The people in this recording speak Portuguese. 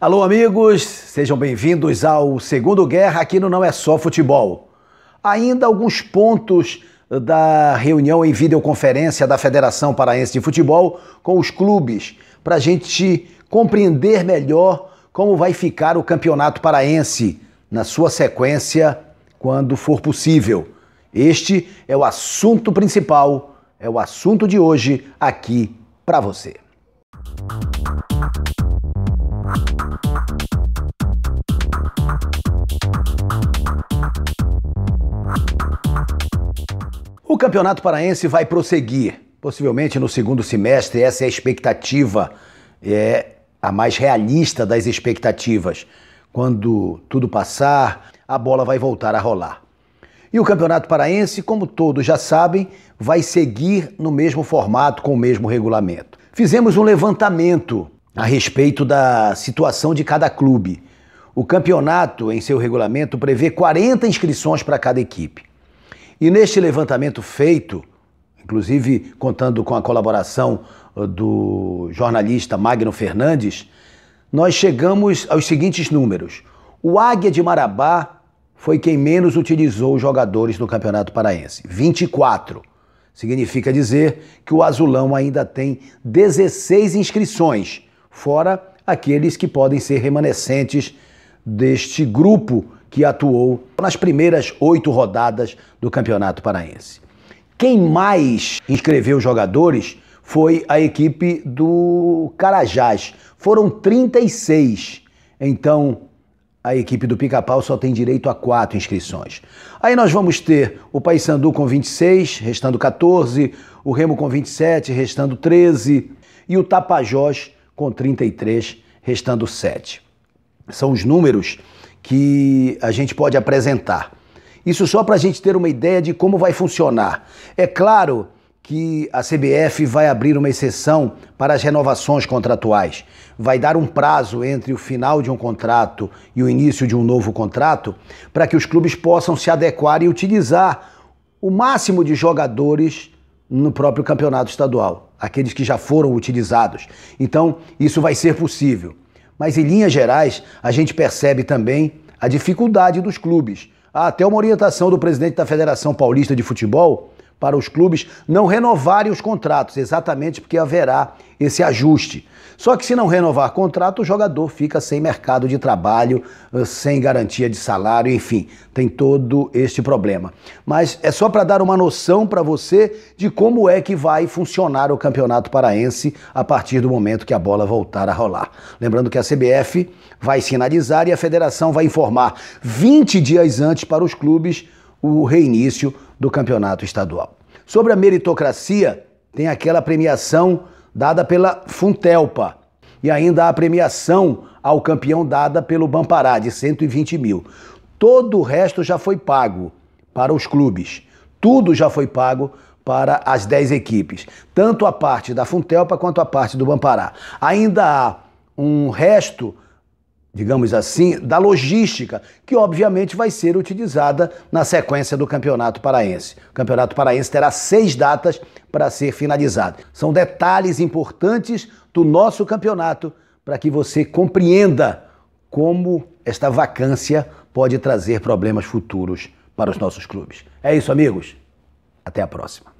Alô, amigos, sejam bem-vindos ao Segundo Guerra aqui no Não É Só Futebol. Ainda alguns pontos da reunião em videoconferência da Federação Paraense de Futebol com os clubes, para a gente compreender melhor como vai ficar o Campeonato Paraense na sua sequência quando for possível. Este é o assunto principal, é o assunto de hoje aqui para você. O Campeonato Paraense vai prosseguir, possivelmente no segundo semestre, essa é a expectativa, é a mais realista das expectativas. Quando tudo passar, a bola vai voltar a rolar. E o Campeonato Paraense, como todos já sabem, vai seguir no mesmo formato, com o mesmo regulamento. Fizemos um levantamento a respeito da situação de cada clube. O campeonato, em seu regulamento, prevê 40 inscrições para cada equipe. E neste levantamento feito, inclusive contando com a colaboração uh, do jornalista Magno Fernandes, nós chegamos aos seguintes números. O Águia de Marabá foi quem menos utilizou os jogadores no Campeonato Paraense, 24. Significa dizer que o Azulão ainda tem 16 inscrições, fora aqueles que podem ser remanescentes deste grupo que atuou nas primeiras oito rodadas do Campeonato Paraense. Quem mais inscreveu jogadores foi a equipe do Carajás. Foram 36. Então, a equipe do Pica-Pau só tem direito a quatro inscrições. Aí nós vamos ter o Paysandu com 26, restando 14, o Remo com 27, restando 13, e o Tapajós com 33, restando 7. São os números que a gente pode apresentar. Isso só para a gente ter uma ideia de como vai funcionar. É claro que a CBF vai abrir uma exceção para as renovações contratuais. Vai dar um prazo entre o final de um contrato e o início de um novo contrato para que os clubes possam se adequar e utilizar o máximo de jogadores no próprio campeonato estadual, aqueles que já foram utilizados. Então, isso vai ser possível. Mas em linhas gerais, a gente percebe também a dificuldade dos clubes. Há ah, até uma orientação do presidente da Federação Paulista de Futebol para os clubes não renovarem os contratos, exatamente porque haverá esse ajuste. Só que se não renovar contrato, o jogador fica sem mercado de trabalho, sem garantia de salário, enfim, tem todo este problema. Mas é só para dar uma noção para você de como é que vai funcionar o Campeonato Paraense a partir do momento que a bola voltar a rolar. Lembrando que a CBF vai sinalizar e a federação vai informar 20 dias antes para os clubes o reinício do campeonato estadual. Sobre a meritocracia, tem aquela premiação dada pela Funtelpa e ainda a premiação ao campeão dada pelo Bampará de 120 mil. Todo o resto já foi pago para os clubes. Tudo já foi pago para as 10 equipes, tanto a parte da Funtelpa quanto a parte do Bampará. Ainda há um resto digamos assim, da logística, que obviamente vai ser utilizada na sequência do Campeonato Paraense. O Campeonato Paraense terá seis datas para ser finalizado. São detalhes importantes do nosso campeonato para que você compreenda como esta vacância pode trazer problemas futuros para os nossos clubes. É isso, amigos. Até a próxima.